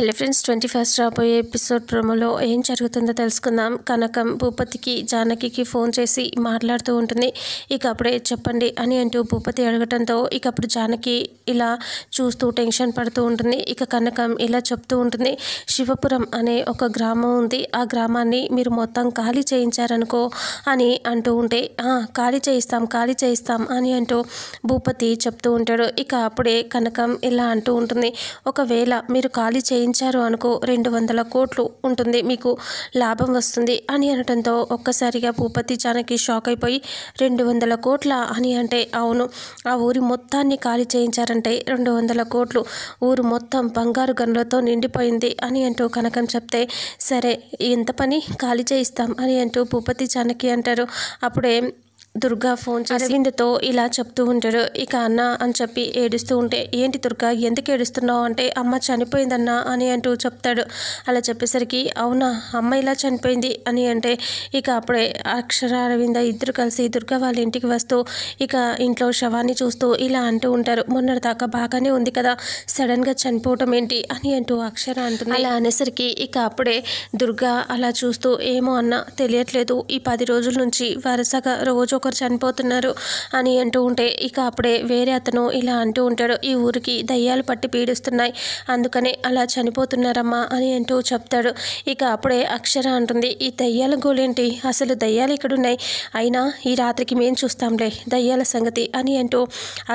hello friends twenty first రాబోయే episode ప్రోమోలో ఏం జరుగుతుందో తెలుసుకుందాం కనకం భూపతికి జానకి ఫోన్ చేసి మాట్లాడుతూ ఉంటుంది ఇక అప్పుడే చెప్పండి అని అంటూ భూపతి అడగటంతో ఇక అప్పుడు జానకి ఇలా చూస్తూ టెన్షన్ పడుతూ ఉంటుంది ఇక కనకం ఇలా చెప్తూ ఉంటుంది శివపురం అనే ఒక గ్రామం ఉంది ఆ గ్రామాన్ని మీరు మొత్తం ఖాళీ చేయించారనుకో అని అంటూ ఉంటే ఖాళీ చేయిస్తాం ఖాళీ చేయిస్తాం అని అంటూ భూపతి చెప్తూ ఉంటాడు ఇక అప్పుడే కనకం ఇలా అంటూ ఉంటుంది ఒకవేళ మీరు ఖాళీ చేయి చెల్లించారు అనుకో రెండు వందల కోట్లు ఉంటుంది మీకు లాభం వస్తుంది అని అనడంతో ఒక్కసారిగా భూపతి జానకి షాక్ అయిపోయి రెండు వందల కోట్ల అని అంటే అవును ఆ ఊరి మొత్తాన్ని ఖాళీ చేయించారంటే రెండు వందల కోట్లు ఊరు మొత్తం బంగారు గనులతో నిండిపోయింది అని అంటూ కనకం చెప్తే సరే ఎంత పని ఖాళీ చేయిస్తాం అని అంటూ భూపతి జానకి అంటారు అప్పుడే దుర్గా ఫోన్ అరవింద్తో ఇలా చెప్తూ ఉంటాడు ఇక అన్న అని చెప్పి ఏడుస్తూ ఉంటే ఏంటి దుర్గా ఎందుకు ఏడుస్తున్నావు అంటే అమ్మ చనిపోయిందన్నా అని అంటూ చెప్తాడు అలా చెప్పేసరికి అవునా అమ్మ ఇలా చనిపోయింది అని అంటే ఇక అప్పుడే అక్షర అరవింద ఇద్దరు కలిసి దుర్గా వాళ్ళ ఇంటికి వస్తూ ఇక ఇంట్లో శవాన్ని చూస్తూ ఇలా అంటూ ఉంటారు మొన్నటిదాకా బాగానే ఉంది కదా సడన్గా చనిపోవటం ఏంటి అని అంటూ అక్షర అంటుంది అలా అనేసరికి ఇక అప్పుడే దుర్గా అలా చూస్తూ ఏమో అన్న తెలియట్లేదు ఈ పది రోజుల నుంచి వరుసగా రోజు ఒకరు చనిపోతున్నారు అని అంటూ ఉంటే ఇక అప్పుడే వేరే అతను ఇలా అంటూ ఉంటాడు ఈ ఊరికి దయ్యాలు పట్టి పీడిస్తున్నాయి అందుకనే అలా చనిపోతున్నారమ్మా అని అంటూ చెప్తాడు ఇక అప్పుడే అక్షర అంటుంది ఈ దయ్యాల గోలేంటి అసలు దయ్యాలు ఇక్కడున్నాయి అయినా ఈ రాత్రికి మేం చూస్తాంలే దయ్యాల సంగతి అని అంటూ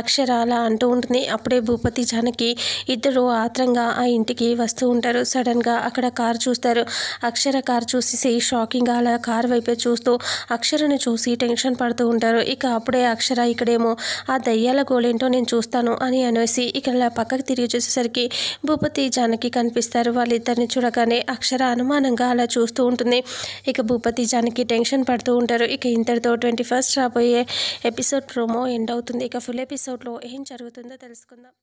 అక్షర అలా అంటూ ఉంటుంది అప్పుడే భూపతి జానకి ఇద్దరు ఆత్రంగా ఆ ఇంటికి వస్తూ ఉంటారు సడన్గా అక్కడ కారు చూస్తారు అక్షర కారు చూసేసి షాకింగ్గా అలా కారు వైపే చూస్తూ అక్షరను చూసి టెన్షన్ పడుతుంది మాట్లాడుతూ ఉంటారు ఇక అప్పుడే అక్షర ఇక్కడేమో ఆ దయ్యాల గోలేంటో నేను చూస్తాను అని అనేసి ఇక్కడ పక్కకు తిరిగి చూసేసరికి భూపతి జానకి కనిపిస్తారు వాళ్ళిద్దరిని చూడగానే అక్షర అనుమానంగా అలా చూస్తూ ఉంటుంది ఇక భూపతి జానకి టెన్షన్ పడుతూ ఉంటారు ఇక ఇంతటితో ట్వంటీ ఫస్ట్ రాబోయే ఎపిసోడ్ ప్రోమో ఎండ్ అవుతుంది ఇక ఫుల్ ఎపిసోడ్లో ఏం జరుగుతుందో తెలుసుకుందాం